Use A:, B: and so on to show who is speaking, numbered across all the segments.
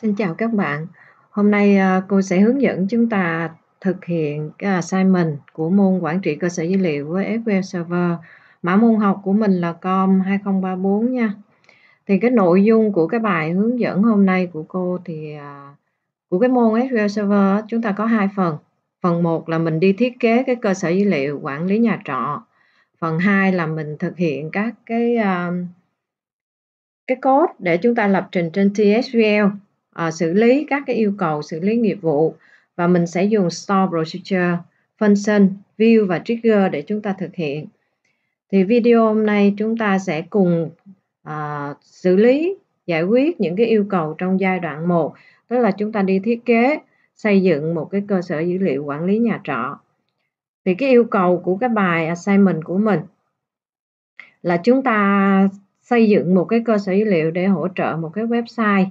A: Xin chào các bạn. Hôm nay à, cô sẽ hướng dẫn chúng ta thực hiện cái à, assignment của môn quản trị cơ sở dữ liệu với SQL Server. Mã môn học của mình là COM 2034 nha. Thì cái nội dung của cái bài hướng dẫn hôm nay của cô thì à, của cái môn SQL Server chúng ta có hai phần. Phần 1 là mình đi thiết kế cái cơ sở dữ liệu quản lý nhà trọ. Phần 2 là mình thực hiện các cái cái code để chúng ta lập trình trên TSQL uh, xử lý các cái yêu cầu xử lý nghiệp vụ và mình sẽ dùng store procedure function view và trigger để chúng ta thực hiện thì video hôm nay chúng ta sẽ cùng uh, xử lý giải quyết những cái yêu cầu trong giai đoạn 1 tức là chúng ta đi thiết kế xây dựng một cái cơ sở dữ liệu quản lý nhà trọ thì cái yêu cầu của cái bài assignment của mình là chúng ta xây dựng một cái cơ sở dữ liệu để hỗ trợ một cái website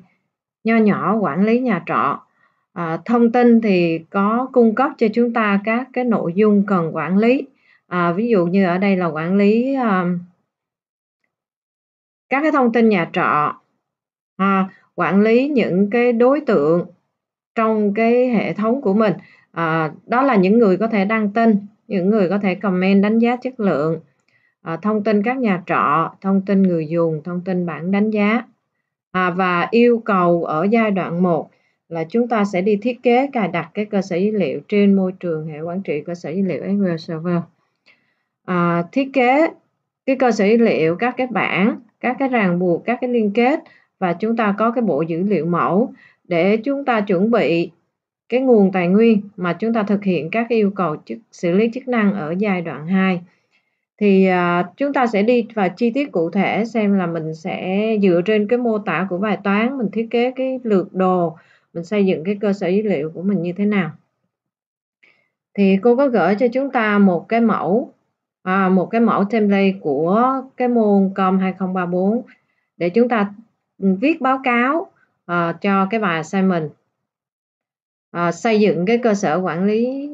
A: nho nhỏ quản lý nhà trọ à, thông tin thì có cung cấp cho chúng ta các cái nội dung cần quản lý à, ví dụ như ở đây là quản lý à, các cái thông tin nhà trọ à, quản lý những cái đối tượng trong cái hệ thống của mình à, đó là những người có thể đăng tin những người có thể comment đánh giá chất lượng à, thông tin các nhà trọ thông tin người dùng thông tin bản đánh giá à, và yêu cầu ở giai đoạn 1 là chúng ta sẽ đi thiết kế cài đặt cái cơ sở dữ liệu trên môi trường hệ quản trị cơ sở dữ liệu SQL Server à, thiết kế cái cơ sở dữ liệu các cái bảng các cái ràng buộc các cái liên kết và chúng ta có cái bộ dữ liệu mẫu để chúng ta chuẩn bị cái nguồn tài nguyên mà chúng ta thực hiện các yêu cầu chức, xử lý chức năng ở giai đoạn 2 thì à, chúng ta sẽ đi vào chi tiết cụ thể xem là mình sẽ dựa trên cái mô tả của bài toán mình thiết kế cái lược đồ mình xây dựng cái cơ sở dữ liệu của mình như thế nào thì cô có gửi cho chúng ta một cái mẫu à, một cái mẫu template của cái môn com 2034 để chúng ta ừ, viết báo cáo à, cho cái bài assignment à, xây dựng cái cơ sở quản lý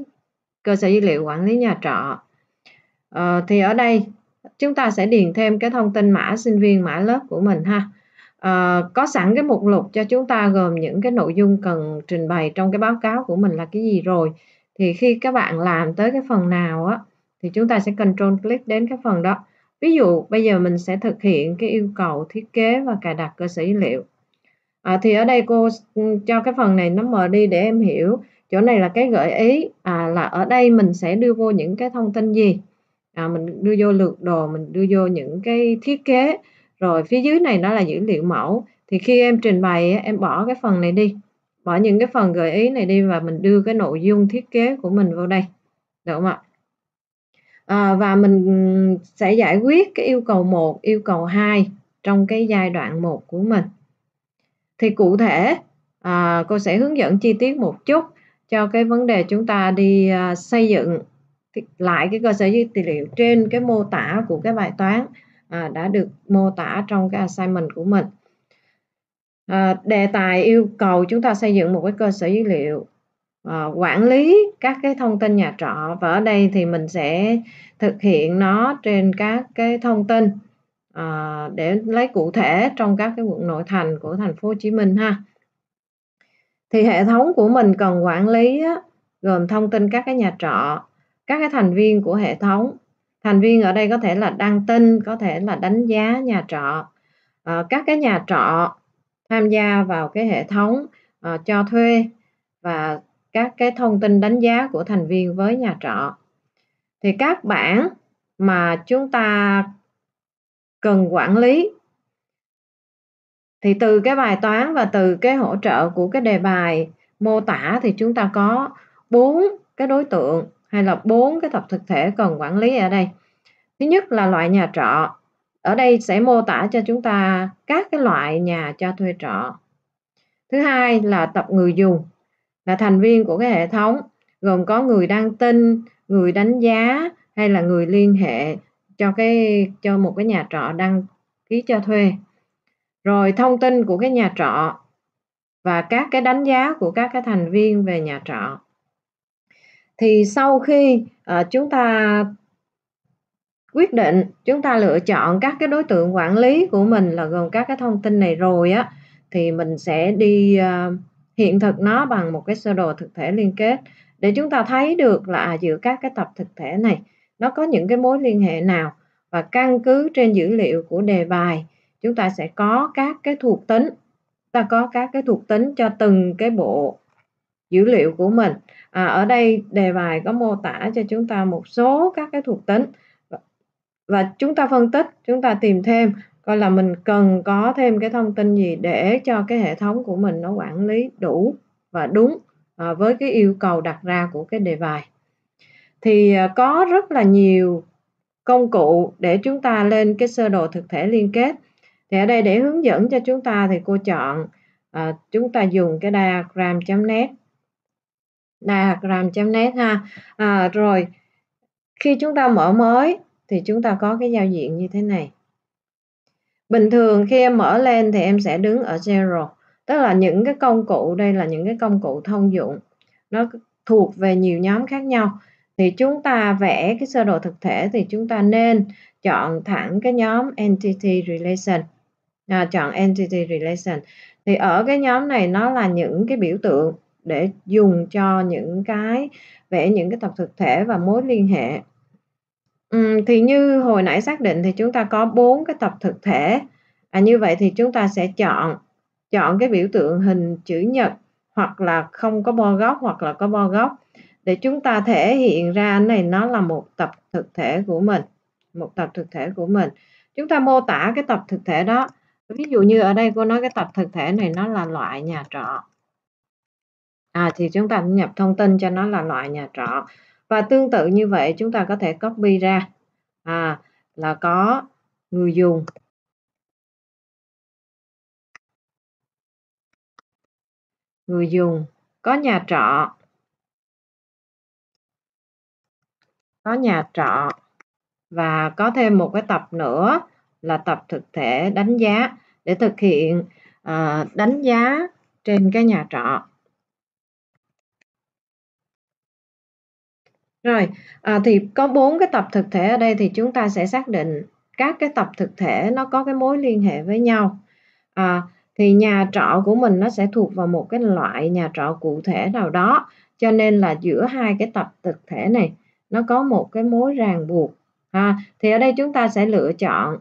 A: cơ sở dữ liệu quản lý nhà trọ Ờ, thì ở đây chúng ta sẽ điền thêm cái thông tin mã sinh viên, mã lớp của mình ha. Ờ, có sẵn cái mục lục cho chúng ta gồm những cái nội dung cần trình bày trong cái báo cáo của mình là cái gì rồi. Thì khi các bạn làm tới cái phần nào á thì chúng ta sẽ control click đến cái phần đó. Ví dụ bây giờ mình sẽ thực hiện cái yêu cầu thiết kế và cài đặt cơ sở dữ liệu. À, thì ở đây cô ừ, cho cái phần này nó mờ đi để em hiểu chỗ này là cái gợi ý à, là ở đây mình sẽ đưa vô những cái thông tin gì à, mình đưa vô lượt đồ mình đưa vô những cái thiết kế rồi phía dưới này nó là dữ liệu mẫu thì khi em trình bày em bỏ cái phần này đi bỏ những cái phần gợi ý này đi và mình đưa cái nội dung thiết kế của mình vào đây được không ạ à, và mình sẽ giải quyết cái yêu cầu 1 yêu cầu 2 trong cái giai đoạn 1 của mình thì cụ thể à, cô sẽ hướng dẫn chi tiết một chút cho cái vấn đề chúng ta đi à, xây dựng lại cái cơ sở dữ liệu trên cái mô tả của cái bài toán à, đã được mô tả trong cái assignment của mình à, đề tài yêu cầu chúng ta xây dựng một cái cơ sở dữ liệu à, quản lý các cái thông tin nhà trọ và ở đây thì mình sẽ thực hiện nó trên các cái thông tin à, để lấy cụ thể trong các cái quận nội thành của thành phố Hồ Chí Minh ha thì hệ thống của mình cần quản lý á, gồm thông tin các cái nhà trọ các cái thành viên của hệ thống thành viên ở đây có thể là đăng tin có thể là đánh giá nhà trọ à, các cái nhà trọ tham gia vào cái hệ thống à, cho thuê và các cái thông tin đánh giá của thành viên với nhà trọ thì các bảng mà chúng ta cần quản lý thì từ cái bài toán và từ cái hỗ trợ của cái đề bài mô tả thì chúng ta có bốn cái đối tượng hay là bốn cái tập thực thể cần quản lý ở đây thứ nhất là loại nhà trọ ở đây sẽ mô tả cho chúng ta các cái loại nhà cho thuê trọ thứ hai là tập người dùng là thành viên của cái hệ thống gồm có người đăng tin người đánh giá hay là người liên hệ cho cái cho một cái nhà trọ đăng ký cho thuê rồi thông tin của cái nhà trọ và các cái đánh giá của các cái thành viên về nhà trọ thì sau khi à, chúng ta quyết định chúng ta lựa chọn các cái đối tượng quản lý của mình là gồm các cái thông tin này rồi á thì mình sẽ đi uh, hiện thực nó bằng một cái sơ đồ thực thể liên kết để chúng ta thấy được là à, giữa các cái tập thực thể này nó có những cái mối liên hệ nào và căn cứ trên dữ liệu của đề bài chúng ta sẽ có các cái thuộc tính ta có các cái thuộc tính cho từng cái bộ dữ liệu của mình à, ở đây đề bài có mô tả cho chúng ta một số các cái thuộc tính và chúng ta phân tích chúng ta tìm thêm coi là mình cần có thêm cái thông tin gì để cho cái hệ thống của mình nó quản lý đủ và đúng à, với cái yêu cầu đặt ra của cái đề bài thì à, có rất là nhiều công cụ để chúng ta lên cái sơ đồ thực thể liên kết thì ở đây để hướng dẫn cho chúng ta thì cô chọn à, chúng ta dùng cái diagram.net làm nagram nét ha à, rồi khi chúng ta mở mới thì chúng ta có cái giao diện như thế này bình thường khi em mở lên thì em sẽ đứng ở zero tức là những cái công cụ đây là những cái công cụ thông dụng nó thuộc về nhiều nhóm khác nhau thì chúng ta vẽ cái sơ đồ thực thể thì chúng ta nên chọn thẳng cái nhóm entity relation à, chọn entity relation thì ở cái nhóm này nó là những cái biểu tượng để dùng cho những cái vẽ những cái tập thực thể và mối liên hệ ừ, thì như hồi nãy xác định thì chúng ta có bốn cái tập thực thể à, như vậy thì chúng ta sẽ chọn chọn cái biểu tượng hình chữ nhật hoặc là không có bo góc hoặc là có bo góc để chúng ta thể hiện ra này nó là một tập thực thể của mình một tập thực thể của mình chúng ta mô tả cái tập thực thể đó ví dụ như ở đây cô nói cái tập thực thể này nó là loại nhà trọ À, thì chúng ta nhập thông tin cho nó là loại nhà trọ. Và tương tự như vậy chúng ta có thể copy ra à, là có người dùng người dùng có nhà trọ có nhà trọ và có thêm một cái tập nữa là tập thực thể đánh giá để thực hiện uh, đánh giá trên cái nhà trọ Rồi, à, thì có bốn cái tập thực thể ở đây thì chúng ta sẽ xác định các cái tập thực thể nó có cái mối liên hệ với nhau. À, thì nhà trọ của mình nó sẽ thuộc vào một cái loại nhà trọ cụ thể nào đó. Cho nên là giữa hai cái tập thực thể này nó có một cái mối ràng buộc. À, thì ở đây chúng ta sẽ lựa chọn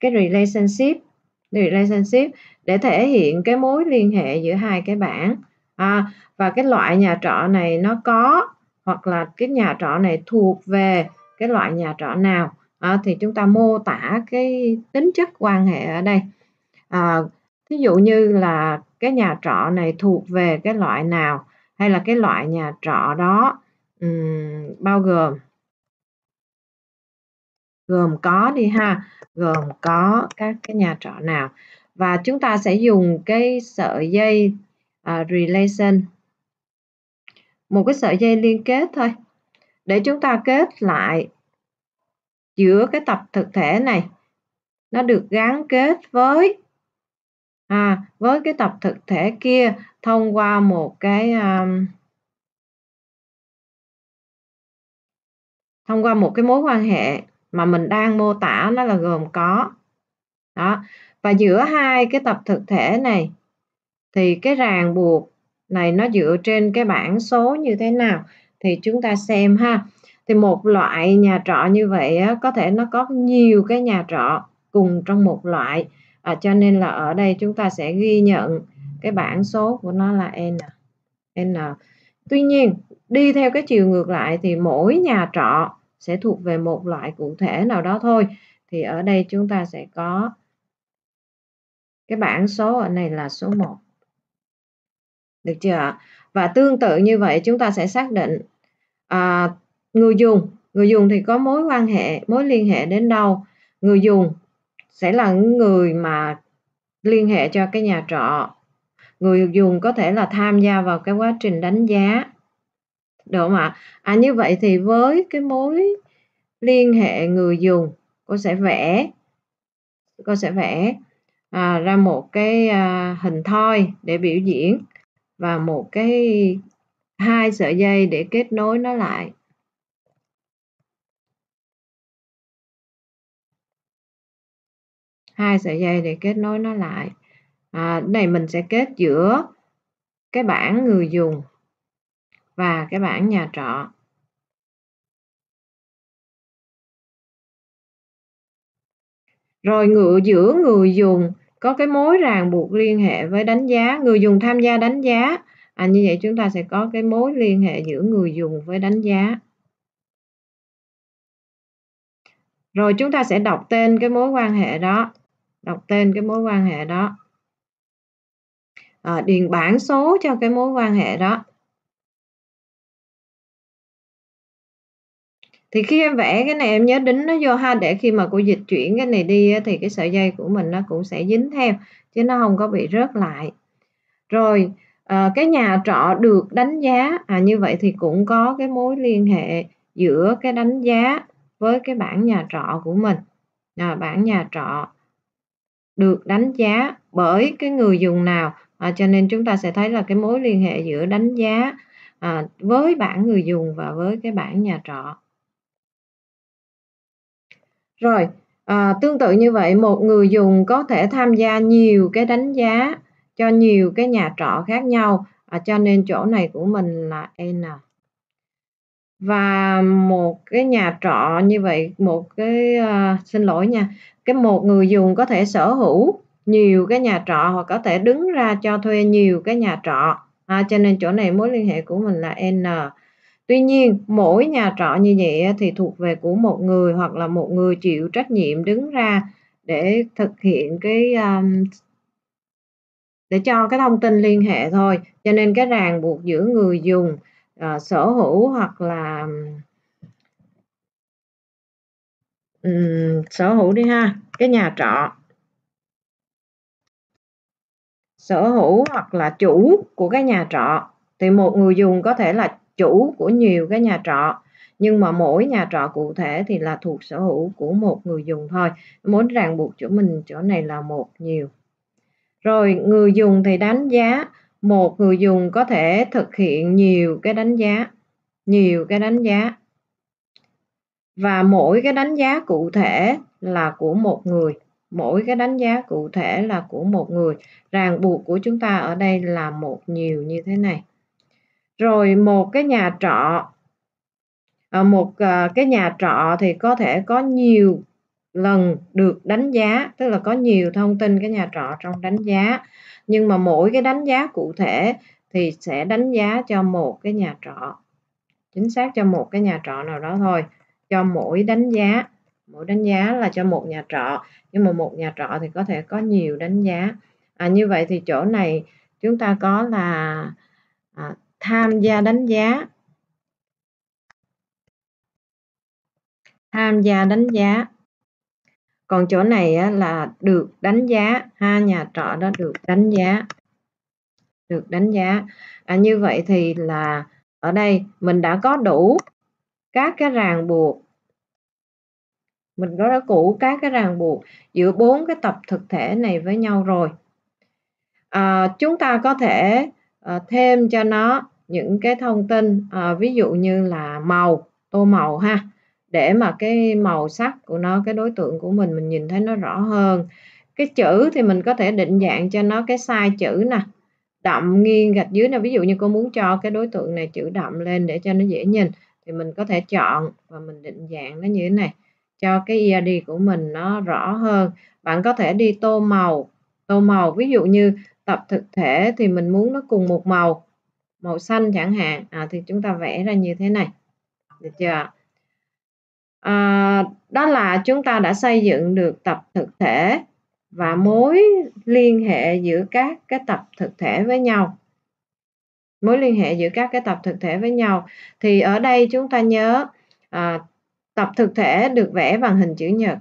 A: cái relationship relationship để thể hiện cái mối liên hệ giữa hai cái bảng. À, và cái loại nhà trọ này nó có hoặc là cái nhà trọ này thuộc về cái loại nhà trọ nào à, thì chúng ta mô tả cái tính chất quan hệ ở đây à, thí dụ như là cái nhà trọ này thuộc về cái loại nào hay là cái loại nhà trọ đó um, bao gồm gồm có đi ha gồm có các cái nhà trọ nào và chúng ta sẽ dùng cái sợi dây uh, relation một cái sợi dây liên kết thôi để chúng ta kết lại giữa cái tập thực thể này nó được gắn kết với à, với cái tập thực thể kia thông qua một cái um, thông qua một cái mối quan hệ mà mình đang mô tả nó là gồm có đó và giữa hai cái tập thực thể này thì cái ràng buộc này nó dựa trên cái bảng số như thế nào thì chúng ta xem ha thì một loại nhà trọ như vậy á, có thể nó có nhiều cái nhà trọ cùng trong một loại à, cho nên là ở đây chúng ta sẽ ghi nhận cái bảng số của nó là n n tuy nhiên đi theo cái chiều ngược lại thì mỗi nhà trọ sẽ thuộc về một loại cụ thể nào đó thôi thì ở đây chúng ta sẽ có cái bảng số ở này là số 1 được chưa và tương tự như vậy chúng ta sẽ xác định à, người dùng người dùng thì có mối quan hệ mối liên hệ đến đâu người dùng sẽ là người mà liên hệ cho cái nhà trọ người dùng có thể là tham gia vào cái quá trình đánh giá được không ạ à, như vậy thì với cái mối liên hệ người dùng cô sẽ vẽ cô sẽ vẽ à, ra một cái à, hình thoi để biểu diễn và một cái hai sợi dây để kết nối nó lại hai sợi dây để kết nối nó lại à, này mình sẽ kết giữa cái bảng người dùng và cái bảng nhà trọ rồi ngựa giữa người dùng có cái mối ràng buộc liên hệ với đánh giá người dùng tham gia đánh giá à, như vậy chúng ta sẽ có cái mối liên hệ giữa người dùng với đánh giá rồi chúng ta sẽ đọc tên cái mối quan hệ đó đọc tên cái mối quan hệ đó à, điền bản số cho cái mối quan hệ đó thì khi em vẽ cái này em nhớ đính nó vô ha để khi mà cô dịch chuyển cái này đi thì cái sợi dây của mình nó cũng sẽ dính theo chứ nó không có bị rớt lại rồi ờ, cái nhà trọ được đánh giá à, như vậy thì cũng có cái mối liên hệ giữa cái đánh giá với cái bản nhà trọ của mình à, bản nhà trọ được đánh giá bởi cái người dùng nào à, cho nên chúng ta sẽ thấy là cái mối liên hệ giữa đánh giá à, với bản người dùng và với cái bản nhà trọ rồi, à, tương tự như vậy một người dùng có thể tham gia nhiều cái đánh giá cho nhiều cái nhà trọ khác nhau à, cho nên chỗ này của mình là n và một cái nhà trọ như vậy một cái à, xin lỗi nha cái một người dùng có thể sở hữu nhiều cái nhà trọ hoặc có thể đứng ra cho thuê nhiều cái nhà trọ à, cho nên chỗ này mối liên hệ của mình là n Tuy nhiên, mỗi nhà trọ như vậy thì thuộc về của một người hoặc là một người chịu trách nhiệm đứng ra để thực hiện cái um, để cho cái thông tin liên hệ thôi. Cho nên cái ràng buộc giữa người dùng uh, sở hữu hoặc là um, sở hữu đi ha, cái nhà trọ sở hữu hoặc là chủ của cái nhà trọ thì một người dùng có thể là chủ của nhiều cái nhà trọ nhưng mà mỗi nhà trọ cụ thể thì là thuộc sở hữu của một người dùng thôi muốn ràng buộc chỗ mình chỗ này là một nhiều rồi người dùng thì đánh giá một người dùng có thể thực hiện nhiều cái đánh giá nhiều cái đánh giá và mỗi cái đánh giá cụ thể là của một người mỗi cái đánh giá cụ thể là của một người ràng buộc của chúng ta ở đây là một nhiều như thế này rồi một cái nhà trọ ờ, một ờ, cái nhà trọ thì có thể có nhiều lần được đánh giá tức là có nhiều thông tin cái nhà trọ trong đánh giá nhưng mà mỗi cái đánh giá cụ thể thì sẽ đánh giá cho một cái nhà trọ chính xác cho một cái nhà trọ nào đó thôi cho mỗi đánh giá mỗi đánh giá là cho một nhà trọ nhưng mà một nhà trọ thì có thể có nhiều đánh giá à, như vậy thì chỗ này chúng ta có là à, tham gia đánh giá tham gia đánh giá còn chỗ này là được đánh giá ha nhà trọ đó được đánh giá được đánh giá à, như vậy thì là ở đây mình đã có đủ các cái ràng buộc mình có đã cũ các cái ràng buộc giữa bốn cái tập thực thể này với nhau rồi à, chúng ta có thể Ờ, thêm cho nó những cái thông tin uh, ví dụ như là màu tô màu ha để mà cái màu sắc của nó cái đối tượng của mình mình nhìn thấy nó rõ hơn cái chữ thì mình có thể định dạng cho nó cái sai chữ nè đậm nghiêng gạch dưới nè ví dụ như cô muốn cho cái đối tượng này chữ đậm lên để cho nó dễ nhìn thì mình có thể chọn và mình định dạng nó như thế này cho cái EID của mình nó rõ hơn bạn có thể đi tô màu tô màu ví dụ như tập thực thể thì mình muốn nó cùng một màu màu xanh chẳng hạn à, thì chúng ta vẽ ra như thế này được chưa à, đó là chúng ta đã xây dựng được tập thực thể và mối liên hệ giữa các cái tập thực thể với nhau mối liên hệ giữa các cái tập thực thể với nhau thì ở đây chúng ta nhớ à, tập thực thể được vẽ bằng hình chữ nhật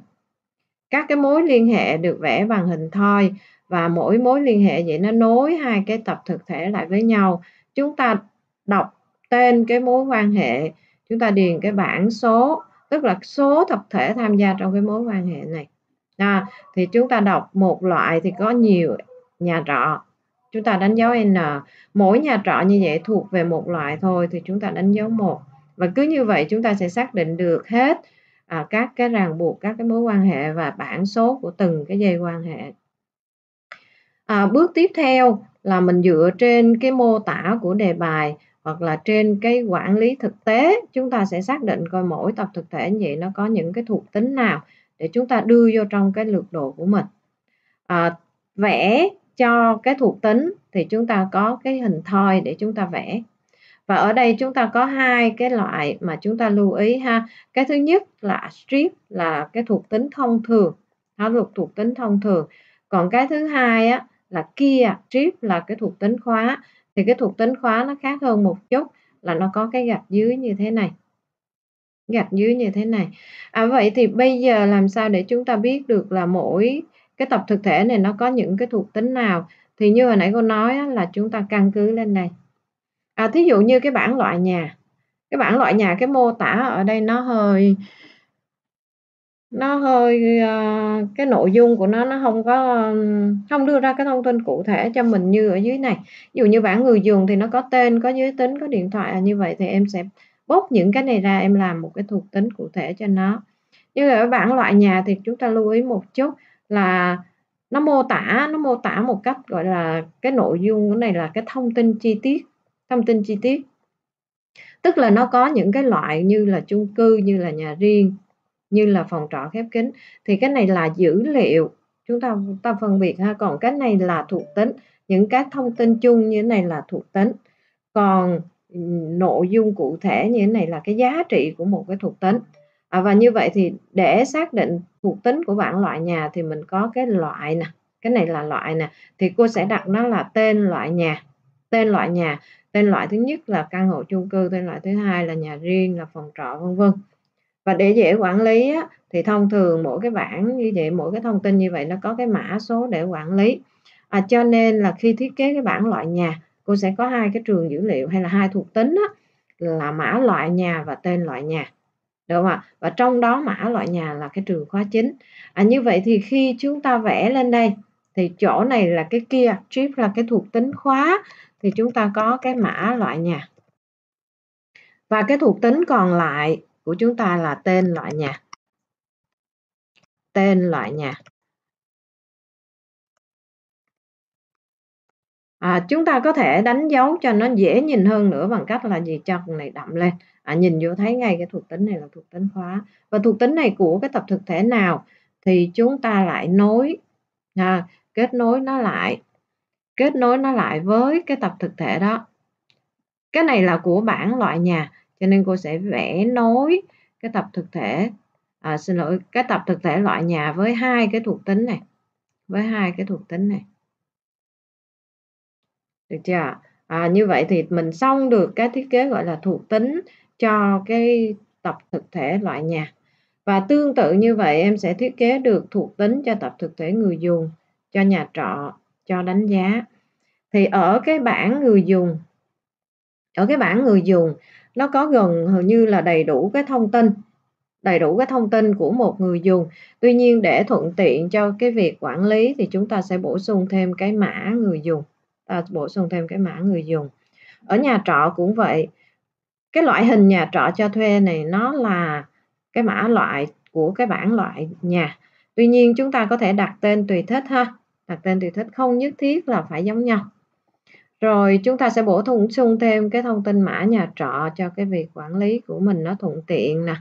A: các cái mối liên hệ được vẽ bằng hình thoi và mỗi mối liên hệ vậy nó nối hai cái tập thực thể lại với nhau chúng ta đọc tên cái mối quan hệ chúng ta điền cái bảng số tức là số tập thể tham gia trong cái mối quan hệ này à, thì chúng ta đọc một loại thì có nhiều nhà trọ chúng ta đánh dấu n mỗi nhà trọ như vậy thuộc về một loại thôi thì chúng ta đánh dấu một và cứ như vậy chúng ta sẽ xác định được hết à, các cái ràng buộc các cái mối quan hệ và bảng số của từng cái dây quan hệ à, bước tiếp theo là mình dựa trên cái mô tả của đề bài hoặc là trên cái quản lý thực tế chúng ta sẽ xác định coi mỗi tập thực thể như vậy nó có những cái thuộc tính nào để chúng ta đưa vô trong cái lược đồ của mình à, vẽ cho cái thuộc tính thì chúng ta có cái hình thoi để chúng ta vẽ và ở đây chúng ta có hai cái loại mà chúng ta lưu ý ha cái thứ nhất là strip là cái thuộc tính thông thường thảo luật thuộc tính thông thường còn cái thứ hai á, là kia trip là cái thuộc tính khóa thì cái thuộc tính khóa nó khác hơn một chút là nó có cái gạch dưới như thế này gạch dưới như thế này à, vậy thì bây giờ làm sao để chúng ta biết được là mỗi cái tập thực thể này nó có những cái thuộc tính nào thì như hồi nãy cô nói là chúng ta căn cứ lên đây à, thí dụ như cái bảng loại nhà cái bảng loại nhà cái mô tả ở đây nó hơi nó hơi, ờ, cái nội dung của nó nó không có không đưa ra cái thông tin cụ thể cho mình như ở dưới này. Ví dụ như bản người dùng thì nó có tên, có giới tính, có điện thoại, à, như vậy thì em sẽ bóc những cái này ra em làm một cái thuộc tính cụ thể cho nó. Như ở bản loại nhà thì chúng ta lưu ý một chút là nó mô tả nó mô tả một cách, gọi là, cái nội dung của này là cái thông tin chi tiết, thông tin chi tiết. Tức là nó có những cái loại như là chung cư, như là nhà riêng như là phòng trọ khép kín thì cái này là dữ liệu chúng ta ta phân biệt ha còn cái này là thuộc tính những cái thông tin chung như thế này là thuộc tính còn nội dung cụ thể như thế này là cái giá trị của một cái thuộc tính à, và như vậy thì để xác định thuộc tính của bảng loại nhà thì mình có cái loại nè cái này là loại nè thì cô sẽ đặt nó là tên loại nhà tên loại nhà tên loại thứ nhất là căn hộ chung cư tên loại thứ hai là nhà riêng là phòng trọ vân vân và để dễ quản lý á, thì thông thường mỗi cái bảng như vậy mỗi cái thông tin như vậy nó có cái mã số để quản lý à, cho nên là khi thiết kế cái bảng loại nhà cô sẽ có hai cái trường dữ liệu hay là hai thuộc tính á, là mã loại nhà và tên loại nhà đúng không ạ và trong đó mã loại nhà là cái trường khóa chính à, như vậy thì khi chúng ta vẽ lên đây thì chỗ này là cái kia trip là cái thuộc tính khóa thì chúng ta có cái mã loại nhà và cái thuộc tính còn lại của chúng ta là tên loại nhà tên loại nhà à, chúng ta có thể đánh dấu cho nó dễ nhìn hơn nữa bằng cách là gì cho này đậm lên à, nhìn vô thấy ngay cái thuộc tính này là thuộc tính khóa và thuộc tính này của cái tập thực thể nào thì chúng ta lại nối à, kết nối nó lại kết nối nó lại với cái tập thực thể đó cái này là của bảng loại nhà cho nên cô sẽ vẽ nối cái tập thực thể à, xin lỗi cái tập thực thể loại nhà với hai cái thuộc tính này với hai cái thuộc tính này được chưa à, như vậy thì mình xong được cái thiết kế gọi là thuộc tính cho cái tập thực thể loại nhà và tương tự như vậy em sẽ thiết kế được thuộc tính cho tập thực thể người dùng cho nhà trọ cho đánh giá thì ở cái bảng người dùng ở cái bảng người dùng nó có gần hầu như là đầy đủ cái thông tin đầy đủ cái thông tin của một người dùng tuy nhiên để thuận tiện cho cái việc quản lý thì chúng ta sẽ bổ sung thêm cái mã người dùng ta bổ sung thêm cái mã người dùng ở nhà trọ cũng vậy cái loại hình nhà trọ cho thuê này nó là cái mã loại của cái bảng loại nhà tuy nhiên chúng ta có thể đặt tên tùy thích ha đặt tên tùy thích không nhất thiết là phải giống nhau rồi chúng ta sẽ bổ sung sung thêm cái thông tin mã nhà trọ cho cái việc quản lý của mình nó thuận tiện nè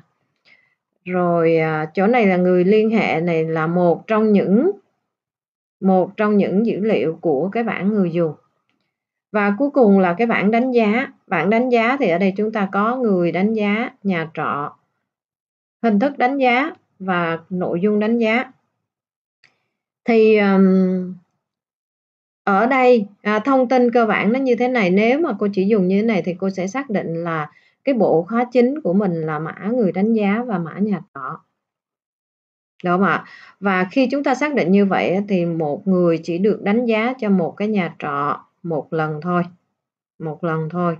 A: rồi à, chỗ này là người liên hệ này là một trong những một trong những dữ liệu của cái bảng người dùng và cuối cùng là cái bảng đánh giá bảng đánh giá thì ở đây chúng ta có người đánh giá nhà trọ hình thức đánh giá và nội dung đánh giá thì um, ở đây à, thông tin cơ bản nó như thế này nếu mà cô chỉ dùng như thế này thì cô sẽ xác định là cái bộ khóa chính của mình là mã người đánh giá và mã nhà trọ được không ạ và khi chúng ta xác định như vậy thì một người chỉ được đánh giá cho một cái nhà trọ một lần thôi một lần thôi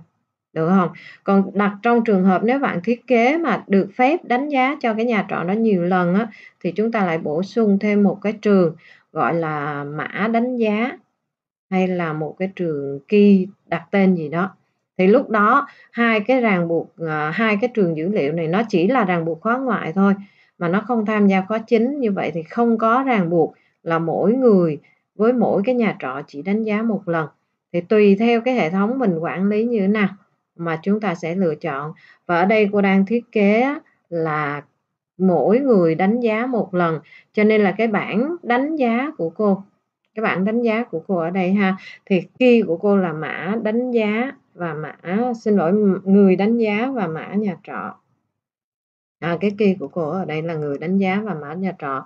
A: được không còn đặt trong trường hợp nếu bạn thiết kế mà được phép đánh giá cho cái nhà trọ đó nhiều lần á, thì chúng ta lại bổ sung thêm một cái trường gọi là mã đánh giá hay là một cái trường kỳ đặt tên gì đó thì lúc đó hai cái ràng buộc ờ, hai cái trường dữ liệu này nó chỉ là ràng buộc khóa ngoại thôi mà nó không tham gia khóa chính như vậy thì không có ràng buộc là mỗi người với mỗi cái nhà trọ chỉ đánh giá một lần thì tùy theo cái hệ thống mình quản lý như thế nào mà chúng ta sẽ lựa chọn và ở đây cô đang thiết kế là mỗi người đánh giá một lần cho nên là cái bảng đánh giá của cô cái bảng đánh giá của cô ở đây ha thì key của cô là mã đánh giá và mã xin lỗi người đánh giá và mã nhà trọ à, cái key của cô ở đây là người đánh giá và mã nhà trọ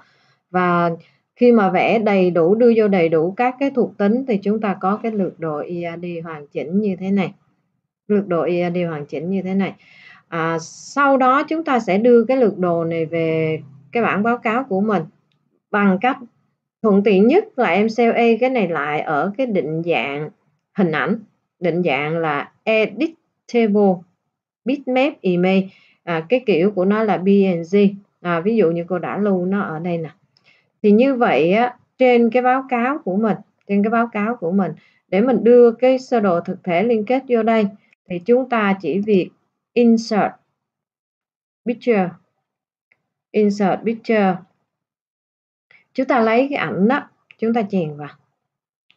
A: và khi mà vẽ đầy đủ đưa vô đầy đủ các cái thuộc tính thì chúng ta có cái lược đồ EAD hoàn chỉnh như thế này lược đồ EAD hoàn chỉnh như thế này à, sau đó chúng ta sẽ đưa cái lược đồ này về cái bản báo cáo của mình bằng cách thuận tiện nhất là em sale cái này lại ở cái định dạng hình ảnh định dạng là editable bitmap image à, cái kiểu của nó là png à, ví dụ như cô đã lưu nó ở đây nè thì như vậy á, trên cái báo cáo của mình trên cái báo cáo của mình để mình đưa cái sơ đồ thực thể liên kết vô đây thì chúng ta chỉ việc insert picture insert picture chúng ta lấy cái ảnh đó chúng ta chèn vào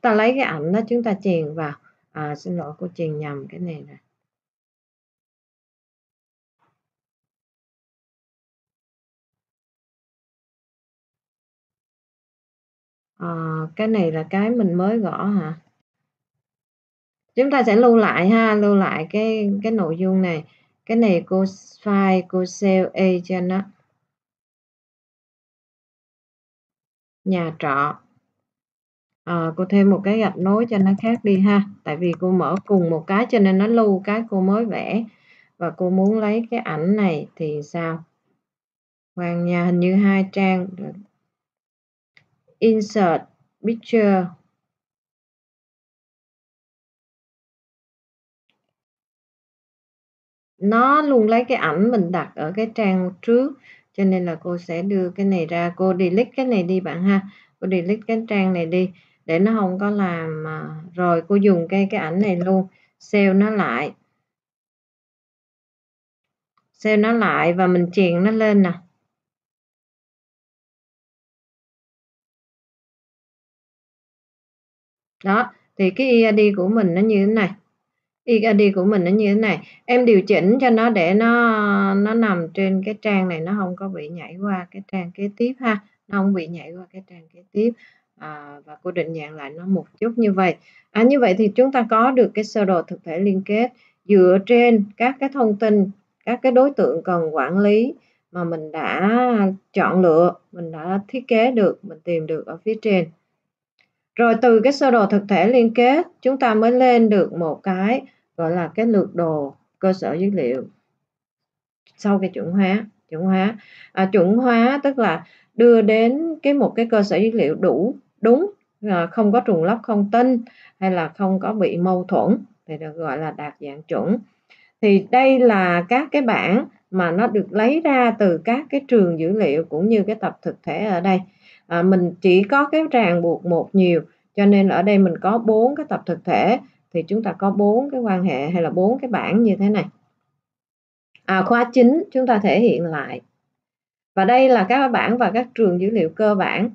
A: ta lấy cái ảnh đó chúng ta chèn vào à, xin lỗi cô chèn nhầm cái này nè à, cái này là cái mình mới gõ hả chúng ta sẽ lưu lại ha lưu lại cái cái nội dung này cái này cô file cô save agent đó nhà trọ à, cô thêm một cái gạch nối cho nó khác đi ha tại vì cô mở cùng một cái cho nên nó lưu cái cô mới vẽ và cô muốn lấy cái ảnh này thì sao hoàng nhà hình như hai trang insert picture nó luôn lấy cái ảnh mình đặt ở cái trang trước cho nên là cô sẽ đưa cái này ra cô delete cái này đi bạn ha cô delete cái trang này đi để nó không có làm à, rồi cô dùng cái cái ảnh này luôn sale nó lại sale nó lại và mình truyền nó lên nè đó thì cái id của mình nó như thế này EKD của mình nó như thế này em điều chỉnh cho nó để nó nó nằm trên cái trang này nó không có bị nhảy qua cái trang kế tiếp ha nó không bị nhảy qua cái trang kế tiếp à, và cố định dạng lại nó một chút như vậy à, như vậy thì chúng ta có được cái sơ đồ thực thể liên kết dựa trên các cái thông tin các cái đối tượng cần quản lý mà mình đã chọn lựa mình đã thiết kế được mình tìm được ở phía trên rồi từ cái sơ đồ thực thể liên kết, chúng ta mới lên được một cái gọi là cái lược đồ cơ sở dữ liệu sau cái chuẩn hóa chuẩn hóa à, chuẩn hóa tức là đưa đến cái một cái cơ sở dữ liệu đủ đúng à, không có trùng lắp không tin hay là không có bị mâu thuẫn thì được gọi là đạt dạng chuẩn thì đây là các cái bảng mà nó được lấy ra từ các cái trường dữ liệu cũng như cái tập thực thể ở đây à, mình chỉ có cái ràng buộc một nhiều cho nên ở đây mình có bốn cái tập thực thể thì chúng ta có bốn cái quan hệ hay là bốn cái bảng như thế này à, khóa chính chúng ta thể hiện lại và đây là các bảng và các trường dữ liệu cơ bản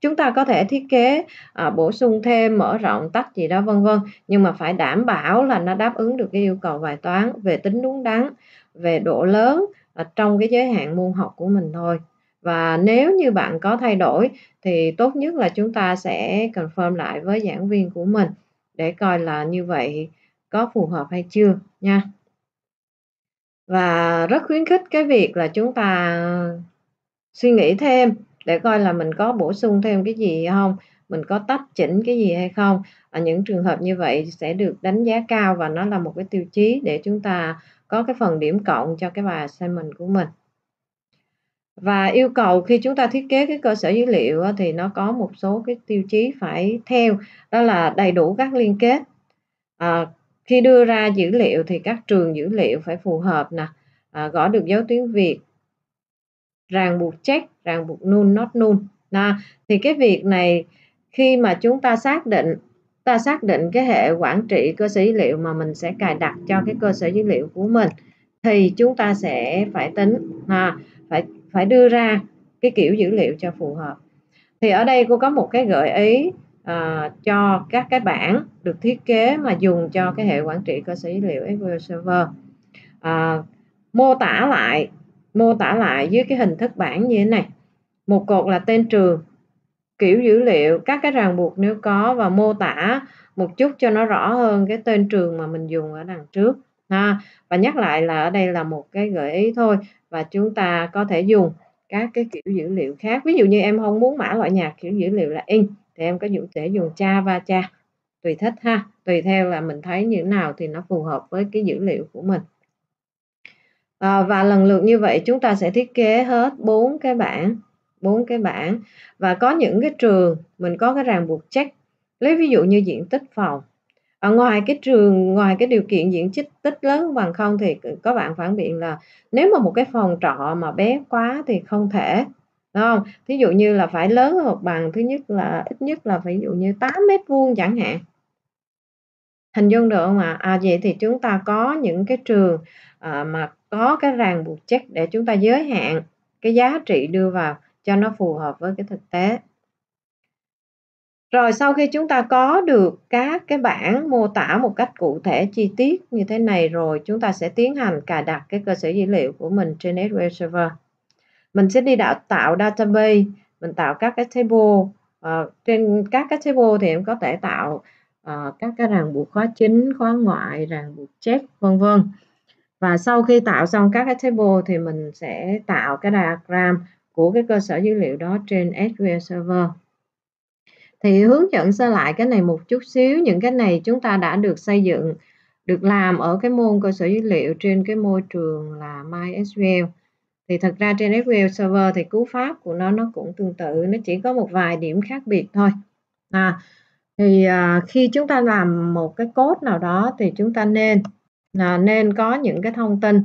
A: chúng ta có thể thiết kế à, bổ sung thêm mở rộng tách gì đó vân vân nhưng mà phải đảm bảo là nó đáp ứng được cái yêu cầu bài toán về tính đúng đắn về độ lớn ở à, trong cái giới hạn môn học của mình thôi và nếu như bạn có thay đổi thì tốt nhất là chúng ta sẽ confirm lại với giảng viên của mình để coi là như vậy có phù hợp hay chưa nha và rất khuyến khích cái việc là chúng ta suy nghĩ thêm để coi là mình có bổ sung thêm cái gì không mình có tách chỉnh cái gì hay không ở những trường hợp như vậy sẽ được đánh giá cao và nó là một cái tiêu chí để chúng ta có cái phần điểm cộng cho cái bài assignment của mình và yêu cầu khi chúng ta thiết kế cái cơ sở dữ liệu thì nó có một số cái tiêu chí phải theo đó là đầy đủ các liên kết à, khi đưa ra dữ liệu thì các trường dữ liệu phải phù hợp nè à, gõ được dấu tiếng việt ràng buộc check ràng buộc null not null nè thì cái việc này khi mà chúng ta xác định ta xác định cái hệ quản trị cơ sở dữ liệu mà mình sẽ cài đặt cho cái cơ sở dữ liệu của mình thì chúng ta sẽ phải tính nè phải phải đưa ra cái kiểu dữ liệu cho phù hợp thì ở đây cô có một cái gợi ý uh, cho các cái bảng được thiết kế mà dùng cho cái hệ quản trị cơ sở dữ liệu SQL Server uh, mô tả lại mô tả lại dưới cái hình thức bảng như thế này một cột là tên trường kiểu dữ liệu các cái ràng buộc nếu có và mô tả một chút cho nó rõ hơn cái tên trường mà mình dùng ở đằng trước ha và nhắc lại là ở đây là một cái gợi ý thôi và chúng ta có thể dùng các cái kiểu dữ liệu khác ví dụ như em không muốn mã loại nhạc kiểu dữ liệu là in thì em có dụ thể dùng cha va cha tùy thích ha tùy theo là mình thấy như nào thì nó phù hợp với cái dữ liệu của mình à, và lần lượt như vậy chúng ta sẽ thiết kế hết bốn cái bảng bốn cái bảng và có những cái trường mình có cái ràng buộc check lấy ví dụ như diện tích phòng à, ngoài cái trường ngoài cái điều kiện diện tích tích lớn bằng không thì có bạn phản biện là nếu mà một cái phòng trọ mà bé quá thì không thể đúng không thí dụ như là phải lớn hơn bằng thứ nhất là ít nhất là phải dụ như 8 mét vuông chẳng hạn hình dung được không ạ à? à, vậy thì chúng ta có những cái trường à, mà có cái ràng buộc check để chúng ta giới hạn cái giá trị đưa vào cho nó phù hợp với cái thực tế rồi sau khi chúng ta có được các cái bảng mô tả một cách cụ thể chi tiết như thế này rồi chúng ta sẽ tiến hành cài đặt cái cơ sở dữ liệu của mình trên SQL Server mình sẽ đi đã tạo database mình tạo các cái table uh, trên các cái table thì em có thể tạo uh, các cái ràng buộc khóa chính khóa ngoại ràng buộc check vân vân và sau khi tạo xong các cái table thì mình sẽ tạo cái diagram của cái cơ sở dữ liệu đó trên SQL Server thì hướng dẫn sơ lại cái này một chút xíu những cái này chúng ta đã được xây dựng được làm ở cái môn cơ sở dữ liệu trên cái môi trường là MySQL thì thật ra trên SQL Server thì cú pháp của nó nó cũng tương tự nó chỉ có một vài điểm khác biệt thôi à, thì à, khi chúng ta làm một cái code nào đó thì chúng ta nên là nên có những cái thông tin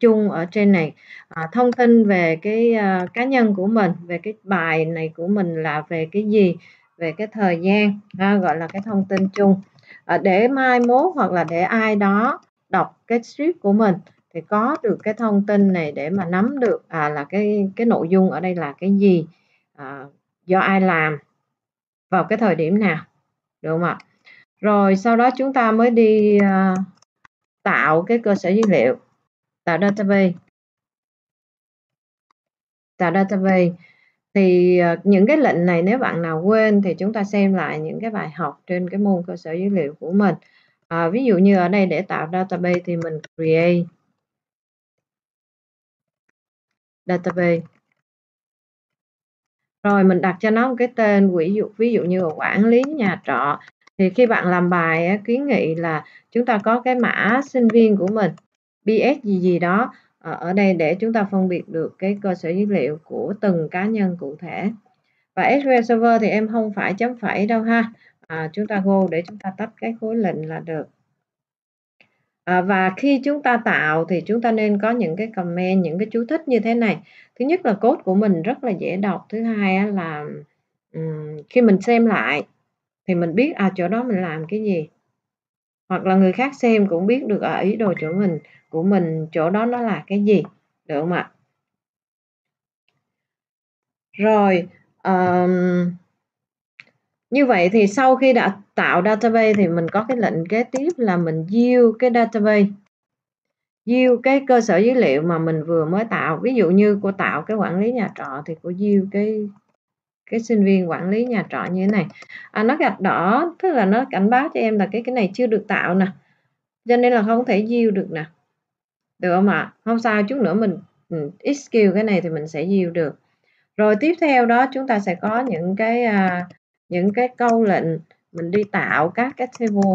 A: chung ở trên này à, thông tin về cái uh, cá nhân của mình về cái bài này của mình là về cái gì về cái thời gian ha, gọi là cái thông tin chung à, để mai mốt hoặc là để ai đó đọc cái script của mình thì có được cái thông tin này để mà nắm được à, là cái cái nội dung ở đây là cái gì à, do ai làm vào cái thời điểm nào được không ạ rồi sau đó chúng ta mới đi à, tạo cái cơ sở dữ liệu tạo database tạo database thì ờ, những cái lệnh này nếu bạn nào quên thì chúng ta xem lại những cái bài học trên cái môn cơ sở dữ liệu của mình à, ví dụ như ở đây để tạo database thì mình create database rồi mình đặt cho nó một cái tên ví dụ ví dụ như là quản lý nhà trọ thì khi bạn làm bài kiến nghị là chúng ta có cái mã sinh viên của mình BS gì gì đó ờ, ở đây để chúng ta phân biệt được cái cơ sở dữ liệu của từng cá nhân cụ thể và SQL Server thì em không phải chấm phẩy đâu ha à, chúng ta go để chúng ta tách cái khối lệnh là được à, và khi chúng ta tạo thì chúng ta nên có những cái comment những cái chú thích như thế này thứ nhất là code của mình rất là dễ đọc thứ hai là um, khi mình xem lại thì mình biết à chỗ đó mình làm cái gì hoặc là người khác xem cũng biết được ở à, ý đồ chỗ mình của mình chỗ đó nó là cái gì được không ạ rồi um, như vậy thì sau khi đã tạo database thì mình có cái lệnh kế tiếp là mình view cái database view cái cơ sở dữ liệu mà mình vừa mới tạo ví dụ như cô tạo cái quản lý nhà trọ thì cô view cái cái sinh viên quản lý nhà trọ như thế này à, nó gạch đỏ tức là nó cảnh báo cho em là cái cái này chưa được tạo nè cho nên là không thể view được nè được không ạ không sao chút nữa mình skill cái này thì mình sẽ nhiều được rồi tiếp theo đó chúng ta sẽ có những cái à, những cái câu lệnh mình đi tạo các cái table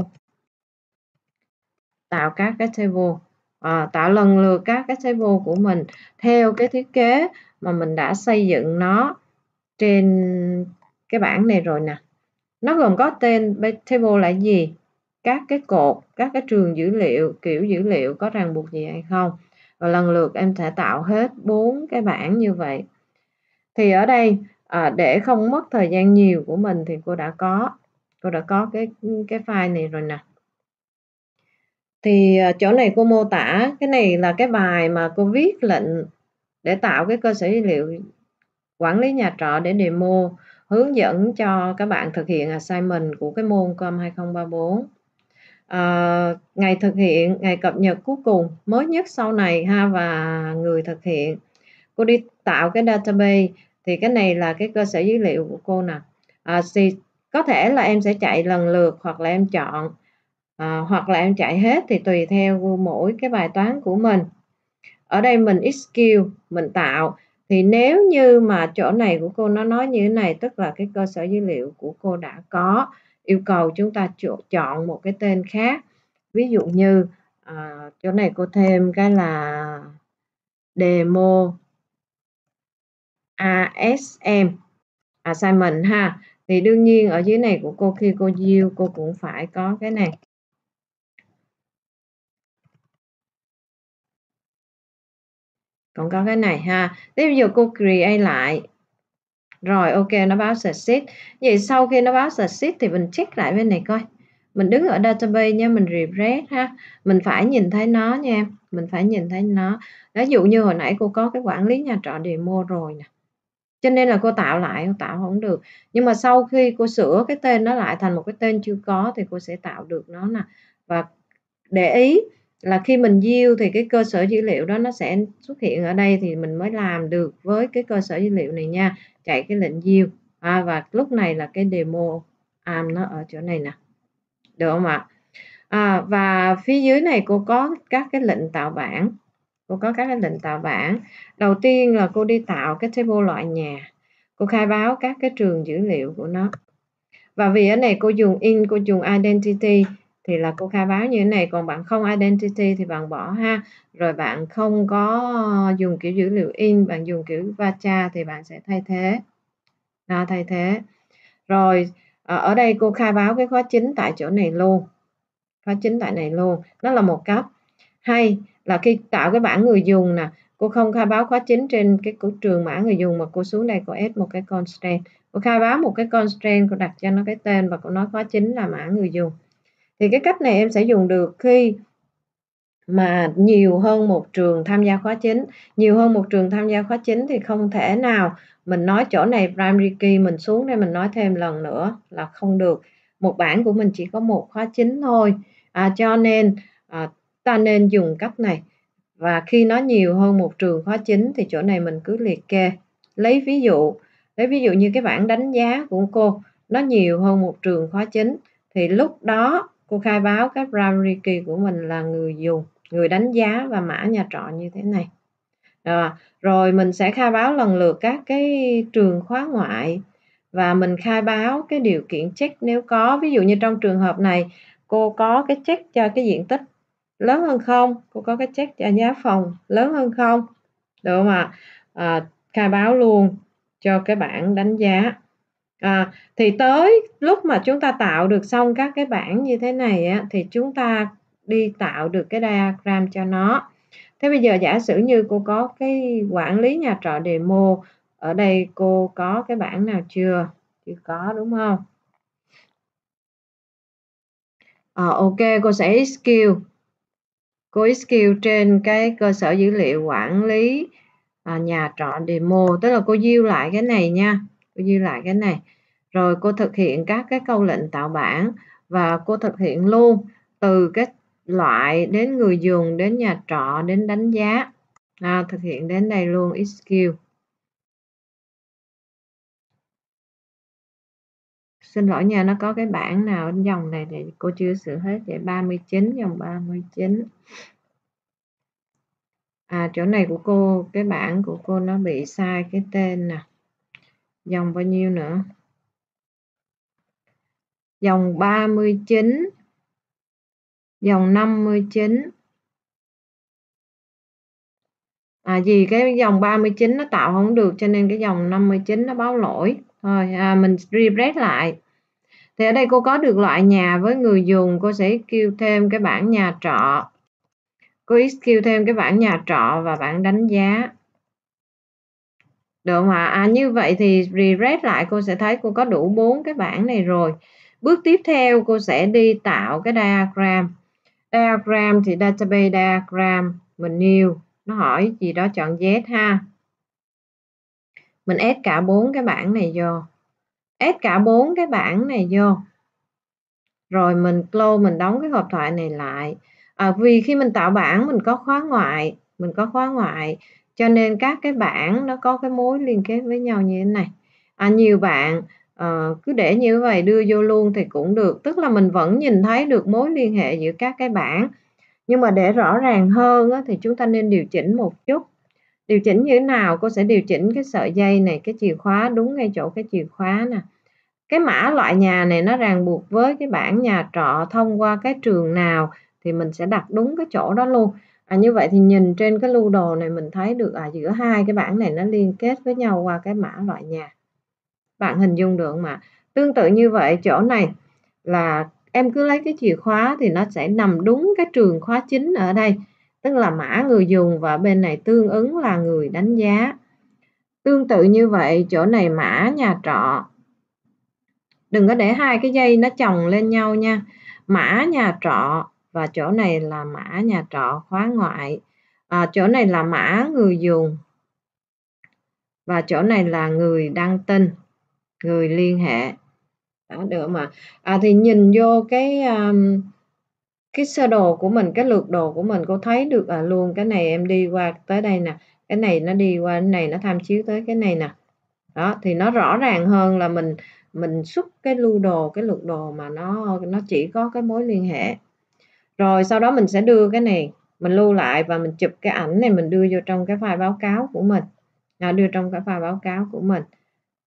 A: tạo các cái table à, tạo lần lượt các cái table của mình theo cái thiết kế mà mình đã xây dựng nó trên cái bảng này rồi nè nó gồm có tên table là gì các cái cột các cái trường dữ liệu kiểu dữ liệu có ràng buộc gì hay không và lần lượt em sẽ tạo hết bốn cái bảng như vậy thì ở đây à, để không mất thời gian nhiều của mình thì cô đã có cô đã có cái cái file này rồi nè thì à, chỗ này cô mô tả cái này là cái bài mà cô viết lệnh để tạo cái cơ sở dữ liệu quản lý nhà trọ để demo hướng dẫn cho các bạn thực hiện assignment của cái môn COM 2034 Ờ, ngày thực hiện ngày cập nhật cuối cùng mới nhất sau này ha và người thực hiện cô đi tạo cái database thì cái này là cái cơ sở dữ liệu của cô nè uh, thì có thể là em sẽ chạy lần lượt hoặc là em chọn à, hoặc là em chạy hết thì tùy theo mỗi cái bài toán của mình ở đây mình execute mình tạo thì nếu như mà chỗ này của cô nó nói như thế này tức là cái cơ sở dữ liệu của cô đã có yêu cầu chúng ta chọn một cái tên khác ví dụ như à, chỗ này cô thêm cái là demo ASM assignment ha thì đương nhiên ở dưới này của cô khi cô yêu cô cũng phải có cái này còn có cái này ha tiếp giờ cô create lại rồi ok nó báo success vậy sau khi nó báo success thì mình check lại bên này coi mình đứng ở database nha mình refresh ha mình phải nhìn thấy nó nha em mình phải nhìn thấy nó ví dụ như hồi nãy cô có cái quản lý nhà trọ demo rồi nè cho nên là cô tạo lại cô tạo không được nhưng mà sau khi cô sửa cái tên nó lại thành một cái tên chưa có thì cô sẽ tạo được nó nè và để ý là khi mình diêu thì cái cơ sở dữ liệu đó nó sẽ xuất hiện ở đây thì mình mới làm được với cái cơ sở dữ liệu này nha chạy cái lệnh diêu à, và lúc này là cái demo arm nó ở chỗ này nè được không ạ à, và phía dưới này cô có các cái lệnh tạo bảng cô có các cái lệnh tạo bảng đầu tiên là cô đi tạo cái table loại nhà cô khai báo các cái trường dữ liệu của nó và vì ở này cô dùng in cô dùng identity thì là cô khai báo như thế này còn bạn không identity thì bạn bỏ ha rồi bạn không có dùng kiểu dữ liệu in bạn dùng kiểu vacha thì bạn sẽ thay thế đó, thay thế rồi ờ, ở đây cô khai báo cái khóa chính tại chỗ này luôn khóa chính tại này luôn nó là một cấp hay là khi tạo cái bảng người dùng nè cô không khai báo khóa chính trên cái cửa trường mã người dùng mà cô xuống đây cô add một cái constraint cô khai báo một cái constraint cô đặt cho nó cái tên và cô nói khóa chính là mã người dùng thì cái cách này em sẽ dùng được khi mà nhiều hơn một trường tham gia khóa chính nhiều hơn một trường tham gia khóa chính thì không thể nào mình nói chỗ này primary key mình xuống đây mình nói thêm lần nữa là không được một bảng của mình chỉ có một khóa chính thôi à, cho nên à, ta nên dùng cách này và khi nó nhiều hơn một trường khóa chính thì chỗ này mình cứ liệt kê lấy ví dụ lấy ví dụ như cái bảng đánh giá của cô nó nhiều hơn một trường khóa chính thì lúc đó cô khai báo các primary của mình là người dùng người đánh giá và mã nhà trọ như thế này rồi, rồi mình sẽ khai báo lần lượt các cái trường khóa ngoại và mình khai báo cái điều kiện check nếu có ví dụ như trong trường hợp này cô có cái check cho cái diện tích lớn hơn không cô có cái check cho giá phòng lớn hơn không được không ạ à, khai báo luôn cho cái bảng đánh giá À, thì tới lúc mà chúng ta tạo được xong các cái bảng như thế này á, thì chúng ta đi tạo được cái diagram cho nó. Thế bây giờ giả sử như cô có cái quản lý nhà trọ demo ở đây cô có cái bảng nào chưa? Chưa có đúng không? À, ok cô sẽ skill cô skill trên cái cơ sở dữ liệu quản lý à, nhà trọ demo tức là cô diêu lại cái này nha cô ghi lại cái này rồi cô thực hiện các cái câu lệnh tạo bảng và cô thực hiện luôn từ cái loại đến người dùng đến nhà trọ đến đánh giá à, thực hiện đến đây luôn Skill. xin lỗi nha nó có cái bảng nào đến dòng này thì cô chưa sửa hết để 39 dòng 39 à chỗ này của cô cái bảng của cô nó bị sai cái tên nè dòng bao nhiêu nữa dòng 39 dòng 59 à vì cái dòng 39 nó tạo không được cho nên cái dòng 59 nó báo lỗi thôi à, mình refresh lại thì ở đây cô có được loại nhà với người dùng cô sẽ kêu thêm cái bảng nhà trọ cô kêu thêm cái bảng nhà trọ và bảng đánh giá được không ạ? À, như vậy thì reread lại cô sẽ thấy cô có đủ bốn cái bảng này rồi. Bước tiếp theo cô sẽ đi tạo cái diagram. Diagram thì database diagram mình new nó hỏi gì đó chọn Z ha. Mình add cả bốn cái bảng này vô. Add cả bốn cái bảng này vô. Rồi mình close mình đóng cái hộp thoại này lại. À, vì khi mình tạo bảng mình có khóa ngoại, mình có khóa ngoại cho nên các cái bảng nó có cái mối liên kết với nhau như thế này à, nhiều bạn uh, cứ để như vậy đưa vô luôn thì cũng được tức là mình vẫn nhìn thấy được mối liên hệ giữa các cái bảng nhưng mà để rõ ràng hơn á, thì chúng ta nên điều chỉnh một chút điều chỉnh như thế nào cô sẽ điều chỉnh cái sợi dây này cái chìa khóa đúng ngay chỗ cái chìa khóa nè cái mã loại nhà này nó ràng buộc với cái bảng nhà trọ thông qua cái trường nào thì mình sẽ đặt đúng cái chỗ đó luôn À, như vậy thì nhìn trên cái lưu đồ này mình thấy được à giữa hai cái bảng này nó liên kết với nhau qua cái mã loại nhà. Bạn hình dung được mà. Tương tự như vậy chỗ này là em cứ lấy cái chìa khóa thì nó sẽ nằm đúng cái trường khóa chính ở đây. Tức là mã người dùng và bên này tương ứng là người đánh giá. Tương tự như vậy chỗ này mã nhà trọ. Đừng có để hai cái dây nó chồng lên nhau nha. Mã nhà trọ và chỗ này là mã nhà trọ khóa ngoại à, chỗ này là mã người dùng và chỗ này là người đăng tin người liên hệ đó được mà à, thì nhìn vô cái um, cái sơ đồ của mình cái lượt đồ của mình cô thấy được à, luôn cái này em đi qua tới đây nè cái này nó đi qua cái này nó tham chiếu tới cái này nè đó thì nó rõ ràng hơn là mình mình xuất cái lưu đồ cái lượt đồ mà nó nó chỉ có cái mối liên hệ rồi sau đó mình sẽ đưa cái này mình lưu lại và mình chụp cái ảnh này mình đưa vô trong cái file báo cáo của mình à, đưa trong cái file báo cáo của mình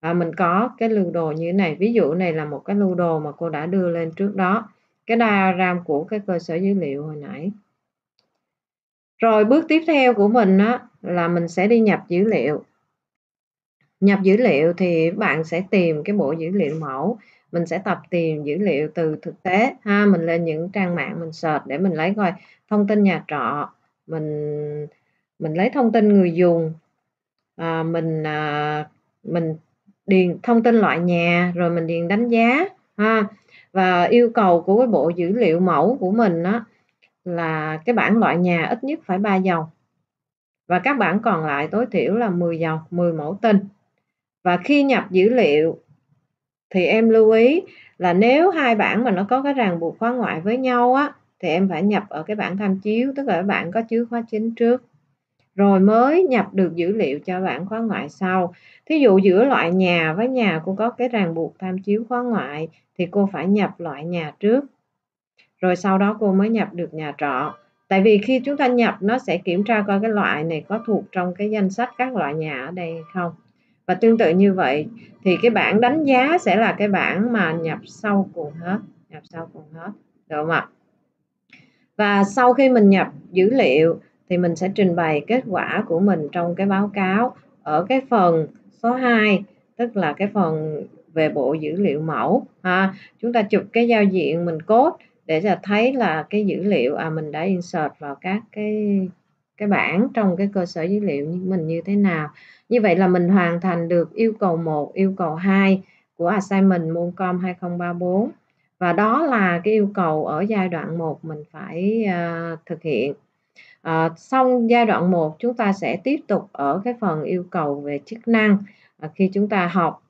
A: và mình có cái lưu đồ như thế này ví dụ này là một cái lưu đồ mà cô đã đưa lên trước đó cái diagram của cái cơ sở dữ liệu hồi nãy rồi bước tiếp theo của mình đó là mình sẽ đi nhập dữ liệu nhập dữ liệu thì bạn sẽ tìm cái bộ dữ liệu mẫu mình sẽ tập tìm dữ liệu từ thực tế ha mình lên những trang mạng mình search để mình lấy coi thông tin nhà trọ mình mình lấy thông tin người dùng à, mình à, mình điền thông tin loại nhà rồi mình điền đánh giá ha và yêu cầu của cái bộ dữ liệu mẫu của mình đó là cái bản loại nhà ít nhất phải 3 dòng và các bản còn lại tối thiểu là 10 dòng 10 mẫu tin và khi nhập dữ liệu thì em lưu ý là nếu hai bản mà nó có cái ràng buộc khóa ngoại với nhau á thì em phải nhập ở cái bản tham chiếu tức là bạn có chứa khóa chính trước rồi mới nhập được dữ liệu cho bản khóa ngoại sau thí dụ giữa loại nhà với nhà cô có cái ràng buộc tham chiếu khóa ngoại thì cô phải nhập loại nhà trước rồi sau đó cô mới nhập được nhà trọ tại vì khi chúng ta nhập nó sẽ kiểm tra coi cái loại này có thuộc trong cái danh sách các loại nhà ở đây hay không và tương tự như vậy thì cái bảng đánh giá sẽ là cái bảng mà nhập sau cùng hết nhập sau cùng hết được không ạ và sau khi mình nhập dữ liệu thì mình sẽ trình bày kết quả của mình trong cái báo cáo ở cái phần số 2 tức là cái phần về bộ dữ liệu mẫu ha chúng ta chụp cái giao diện mình cốt để cho thấy là cái dữ liệu à mình đã insert vào các cái cái bảng trong cái cơ sở dữ liệu mình như thế nào như vậy là mình hoàn thành được yêu cầu 1, yêu cầu 2 của assignment môn com 2034 và đó là cái yêu cầu ở giai đoạn 1 mình phải uh, thực hiện. À, uh, xong giai đoạn 1 chúng ta sẽ tiếp tục ở cái phần yêu cầu về chức năng uh, khi chúng ta học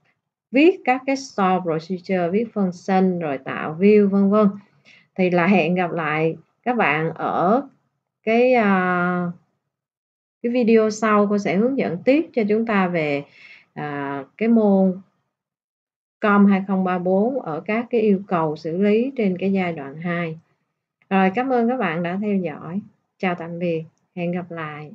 A: viết các cái store procedure, viết function rồi tạo view vân vân. Thì là hẹn gặp lại các bạn ở cái uh, cái video sau cô sẽ hướng dẫn tiếp cho chúng ta về à, cái môn COM 2034 ở các cái yêu cầu xử lý trên cái giai đoạn 2. Rồi cảm ơn các bạn đã theo dõi. Chào tạm biệt, hẹn gặp lại.